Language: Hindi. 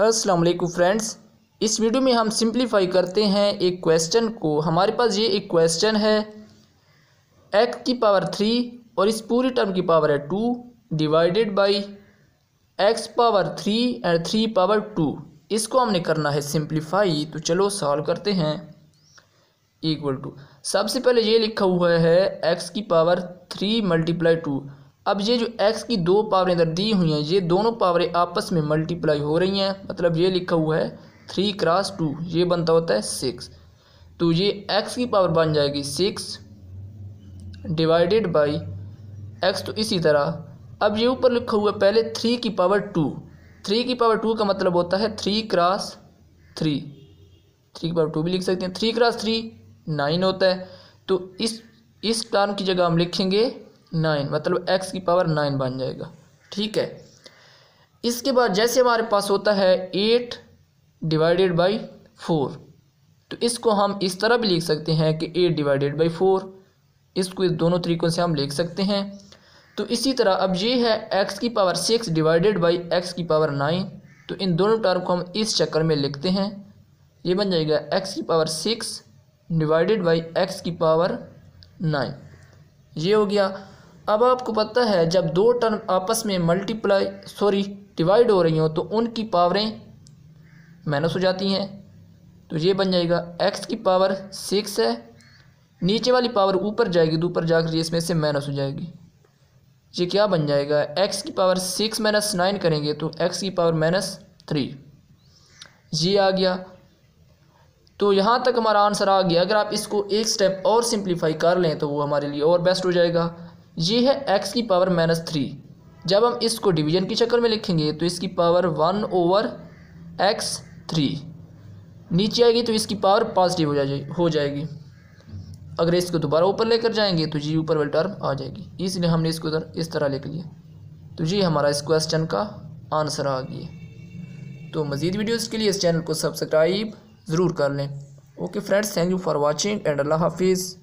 असलम फ्रेंड्स इस वीडियो में हम सिंप्लीफाई करते हैं एक क्वेश्चन को हमारे पास ये एक क्वेश्चन है एक्स की पावर थ्री और इस पूरी टर्म की पावर है two divided by X power three and three power two इसको हमने करना है सिंप्लीफाई तो चलो सॉल्व करते हैं इक्वल टू सबसे पहले ये लिखा हुआ है एक्स की पावर थ्री मल्टीप्लाई टू अब ये जो एक्स की दो पावरें इधर दी हुई हैं ये दोनों पावरें आपस में मल्टीप्लाई हो रही हैं मतलब ये लिखा हुआ है थ्री क्रॉस टू ये बनता होता है सिक्स तो ये एक्स की पावर बन जाएगी सिक्स डिवाइडेड बाई एक्स तो इसी तरह अब ये ऊपर लिखा हुआ है पहले थ्री की पावर टू थ्री की पावर टू का मतलब होता है थ्री क्रॉस थ्री थ्री की पावर टू भी लिख सकते हैं थ्री क्रॉस थ्री नाइन होता है तो इस इस टर्म की जगह हम लिखेंगे नाइन मतलब एक्स की पावर नाइन बन जाएगा ठीक है इसके बाद जैसे हमारे पास होता है एट डिवाइडेड बाई फोर तो इसको हम इस तरह भी लिख सकते हैं कि एट डिवाइडेड बाई फोर इसको इस दोनों तरीक़ों से हम लिख सकते हैं तो इसी तरह अब ये है एक्स की power six divided by X की पावर नाइन तो इन दोनों टर्म को हम इस चक्कर में लिखते हैं ये बन जाएगा एक्स की power six divided by X की पावर नाइन ये हो गया अब आपको पता है जब दो टर्म आपस में मल्टीप्लाई सॉरी डिवाइड हो रही हों तो उनकी पावरें माइनस हो जाती हैं तो ये बन जाएगा एक्स की पावर सिक्स है नीचे वाली पावर ऊपर जाएगी तो ऊपर जाकर इसमें से माइनस हो जाएगी ये क्या बन जाएगा एक्स की पावर सिक्स माइनस नाइन करेंगे तो एक्स की पावर माइनस थ्री ये आ गया तो यहाँ तक हमारा आंसर आ गया अगर आप इसको एक स्टेप और सिंप्लीफाई कर लें तो वो हमारे लिए और बेस्ट हो जाएगा ये है एक्स की पावर माइनस थ्री जब हम इसको डिवीजन की शक्ल में लिखेंगे तो इसकी power one over X three नीचे आएगी तो इसकी पावर पॉजिटिव हो जाए हो जाएगी अगर इसको दोबारा ऊपर लेकर जाएंगे तो जी ऊपर वाली टर्म आ जाएगी इसलिए हमने इसको इस तरह लिख लिया तो जी हमारा इस क्वेश्चन का आंसर आ गया तो मज़ीद वीडियोज़ के लिए इस चैनल को सब्सक्राइब ज़रूर कर लें okay friends thank you for watching and अल्लाह हाफिज़